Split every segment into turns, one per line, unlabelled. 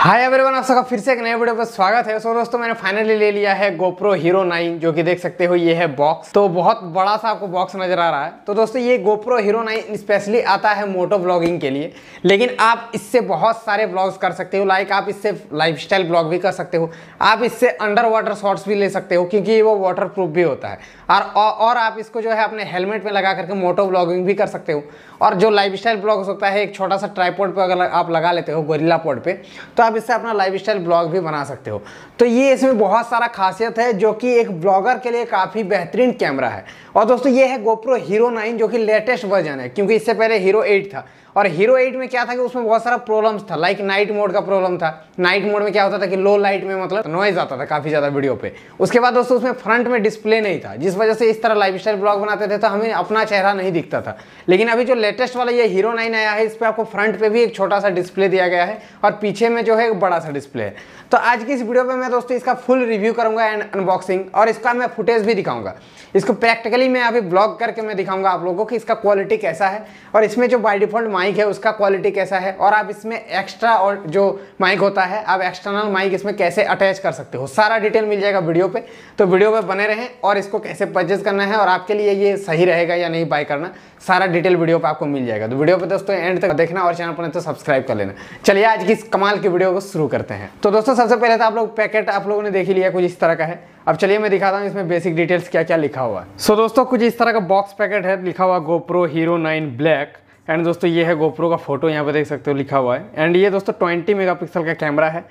hi everyone आप सबका फिर से एक नए वीडियो पर स्वागत है सो so, दोस्तों मैंने फाइनली ले लिया है गोप्रो हीरो 9 जो कि देख सकते हो ये है बॉक्स तो बहुत बड़ा सा आपको बॉक्स नजर आ रहा है तो दोस्तों ये गोप्रो हीरो 9 स्पेशली आता है मोटो ब्लॉगिंग के लिए लेकिन आप इससे बहुत सारे ब्लॉग्स कर सकते हो लाइक आप इससे लाइफ ब्लॉग भी कर सकते हो आप इससे अंडर वाटर शॉर्ट्स भी ले सकते हो क्योंकि वो वाटर प्रूफ भी होता है और और आप इसको जो है अपने हेलमेट में लगा करके मोटो ब्लॉगिंग भी कर सकते हो और जो लाइफ स्टाइल होता है एक छोटा सा ट्राईपोर्ड पर अगर आप लगा लेते हो गोरीला पोर्ड पर तो आप इससे अपना लाइफ ब्लॉग भी बना सकते हो तो ये इसमें बहुत सारा खासियत है जो कि एक ब्लॉगर के लिए काफ़ी बेहतरीन कैमरा है और दोस्तों ये है गोप्रो हीरो नाइन जो कि लेटेस्ट वर्जन है क्योंकि इससे पहले हीरो एट था और हीरो एट में क्या था कि उसमें बहुत सारा प्रॉब्लम्स था लाइक नाइट मोड का प्रॉब्लम था नाइट मोड में क्या होता था कि लो लाइट में मतलब नॉइज आता था काफ़ी ज़्यादा वीडियो पे उसके बाद दोस्तों उसमें फ्रंट में डिस्प्ले नहीं था जिस वजह से इस तरह लाइफ स्टाइल ब्लॉग बनाते थे तो हमें अपना चेहरा नहीं दिखता था लेकिन अभी जो लेटेस्ट वाला ये हीरो नाइन आया है इस पर आपको फ्रंट पे भी एक छोटा सा डिस्प्ले दिया गया है और पीछे में जो है एक बड़ा सा डिस्प्ले है तो आज की इस वीडियो पर मैं दोस्तों इसका फुल रिव्यू करूंगा एंड अनबॉक्सिंग और इसका मैं फुटेज भी दिखाऊंगा इसको प्रैक्टिकली मैं अभी ब्लॉग करके मैं दिखाऊंगा आप लोगों को कि इसका क्वालिटी कैसा है और इसमें जो बाई डिफॉल्ट माइक है उसका क्वालिटी कैसा है और आप इसमें एक्स्ट्रा और जो माइक होता है आप एक्सटर्नल माइक इसमें कैसे अटैच कर सकते हो सारा डिटेल मिल जाएगा वीडियो पे तो वीडियो पे बने रहें और इसको कैसे परचेज करना है और आपके लिए ये सही रहेगा या नहीं बाय करना सारा डिटेल वीडियो पर आपको मिल जाएगा तो वीडियो पर दोस्तों एंड तक देखना और चैनल पर तो सब्सक्राइब कर लेना चलिए आज की इस कमाल की वीडियो को शुरू करते हैं तो दोस्तों सबसे पहले तो आप लोग पैकेट आप लोगों ने देख लिया कुछ इस तरह का है अब चलिए मैं दिखाता हूँ इसमें बेसिक डिटेल्स क्या क्या लिखा हुआ है so, सो दोस्तों कुछ इस तरह का बॉक्स पैकेट है लिखा हुआ GoPro Hero nine black and दोस्तों ये है गोप्रो का फोटो यहाँ पे देख सकते हो लिखा हुआ है एंड ये दोस्तों 20 मेगापिक्सल का कैमरा है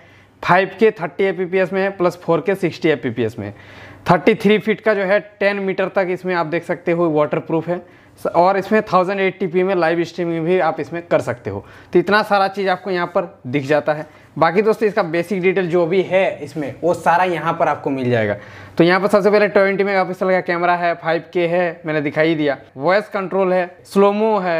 5K 30 के में है प्लस 4K 60 सिक्सटी में थर्टी थ्री फीट का जो है टेन मीटर तक इसमें आप देख सकते हो वाटर प्रूफ है और इसमें थाउजेंड एट्टी में लाइव स्ट्रीमिंग भी आप इसमें कर सकते हो तो इतना सारा चीज़ आपको यहाँ पर दिख जाता है बाकी दोस्तों इसका बेसिक डिटेल जो भी है इसमें वो सारा यहाँ पर आपको मिल जाएगा तो यहाँ पर सबसे पहले ट्वेंटी मेगापिक्सल का कैमरा है 5K है मैंने दिखाई दिया वॉइस कंट्रोल है स्लोमो है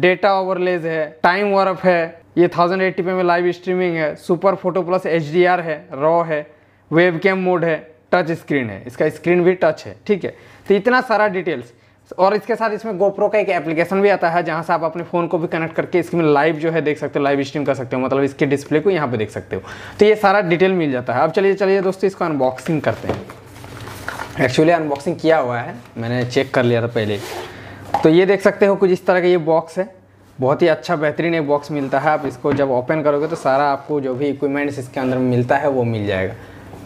डेटा ओवरलेज है टाइम वर्फ है ये थाउजेंड एट्टी पे में लाइव स्ट्रीमिंग है सुपर फोटो प्लस एच है रॉ है वेब मोड है टच स्क्रीन है इसका स्क्रीन भी टच है ठीक है तो इतना सारा डिटेल्स और इसके साथ इसमें गोप्रो का एक एप्लीकेशन भी आता है जहां से आप अपने फ़ोन को भी कनेक्ट करके इसमें लाइव जो है देख सकते हो लाइव स्ट्रीम कर सकते हो मतलब इसके डिस्प्ले को यहाँ पे देख सकते हो तो ये सारा डिटेल मिल जाता है अब चलिए चलिए दोस्तों इसको अनबॉक्सिंग करते हैं एक्चुअली अनबॉक्सिंग किया हुआ है मैंने चेक कर लिया था पहले तो ये देख सकते हो कुछ इस तरह का ये बॉक्स है बहुत ही अच्छा बेहतरीन एक बॉक्स मिलता है आप इसको जब ओपन करोगे तो सारा आपको जो भी इक्विपमेंट्स इसके अंदर मिलता है वो मिल जाएगा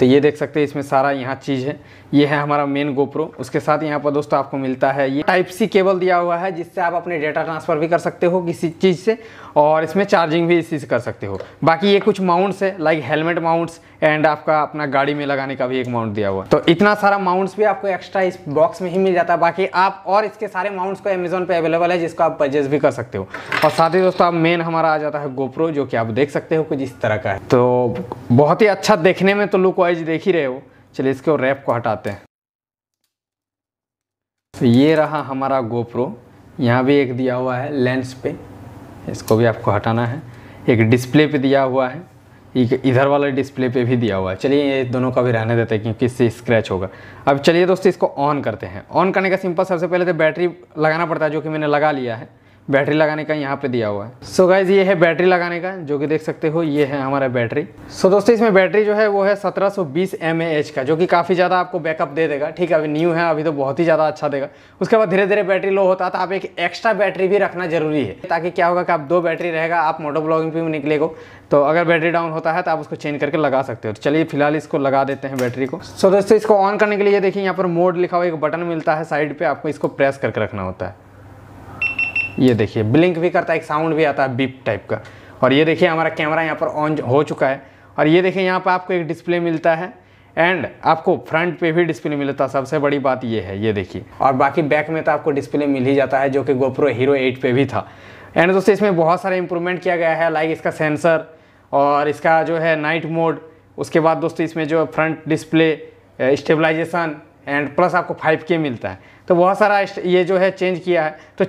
तो ये देख सकते हैं इसमें सारा यहाँ चीज़ है ये है हमारा मेन गोप्रो उसके साथ यहाँ पर दोस्तों आपको मिलता है ये टाइप सी केबल दिया हुआ है जिससे आप अपने डेटा ट्रांसफ़र भी कर सकते हो किसी चीज़ से और इसमें चार्जिंग भी इसी से कर सकते हो बाकी ये कुछ माउंट्स है लाइक हेलमेट माउंट्स एंड आपका अपना गाड़ी में लगाने का भी एक माउंट दिया हुआ तो इतना सारा माउंट्स भी आपको एक्स्ट्रा इस बॉक्स में ही मिल जाता है बाकी आप और इसके सारे माउंट्स को अमेजोन पे अवेलेबल है जिसको आप परचेज भी कर सकते हो और साथ ही दोस्तों आप मेन हमारा आ जाता है गोप्रो जो कि आप देख सकते हो कुछ इस तरह का है तो बहुत ही अच्छा देखने में तो लुक वाइज देख ही रहे हो चलिए इसके और रैप को हटाते हैं तो ये रहा हमारा गोप्रो यहाँ भी एक दिया हुआ है लेंस पे इसको भी आपको हटाना है एक डिस्प्ले पे दिया हुआ है एक इधर वाला डिस्प्ले पे भी दिया हुआ है चलिए ये दोनों का भी रहने देते हैं क्योंकि इससे स्क्रैच होगा अब चलिए दोस्तों इसको ऑन करते हैं ऑन करने का सिंपल सबसे पहले तो बैटरी लगाना पड़ता है जो कि मैंने लगा लिया है बैटरी लगाने का यहाँ पे दिया हुआ है सो so गाइज ये है बैटरी लगाने का जो कि देख सकते हो ये है हमारा बैटरी सो so दोस्तों इसमें बैटरी जो है वो है 1720 सौ बीस का जो कि काफ़ी ज़्यादा आपको बैकअप दे देगा ठीक है अभी न्यू है अभी तो बहुत ही ज़्यादा अच्छा देगा उसके बाद धीरे धीरे बैटरी लो होता तो आप एक एक्स्ट्रा बैटरी भी रखना जरूरी है ताकि क्या होगा कि आप दो बैटरी रहेगा आप मोटो ब्लॉगिंग निकले निकलेगो तो अगर बैटरी डाउन होता है तो आप उसको चेंज करके लगा सकते हो तो चलिए फिलहाल इसको लगा देते हैं बैटरी को सो दोस्तों इसको ऑन करने के लिए देखिए यहाँ पर मोड लिखा हुआ एक बटन मिलता है साइड पर आपको इसको प्रेस करके रखना होता है ये देखिए ब्लिंक भी करता है एक साउंड भी आता है बीप टाइप का और ये देखिए हमारा कैमरा यहाँ पर ऑन हो चुका है और ये देखिए यहाँ पर आपको एक डिस्प्ले मिलता है एंड आपको फ्रंट पे भी डिस्प्ले मिलता है सबसे बड़ी बात ये है ये देखिए और बाकी बैक में तो आपको डिस्प्ले मिल ही जाता है जो कि गोप्रो हीरो 8 पे भी था एंड दोस्तों इसमें बहुत सारे इंप्रूवमेंट किया गया है लाइक इसका सेंसर और इसका जो है नाइट मोड उसके बाद दोस्तों इसमें जो front display stabilization and plus आपको फाइव मिलता है तो बहुत सारा ये जो है चेंज किया है तो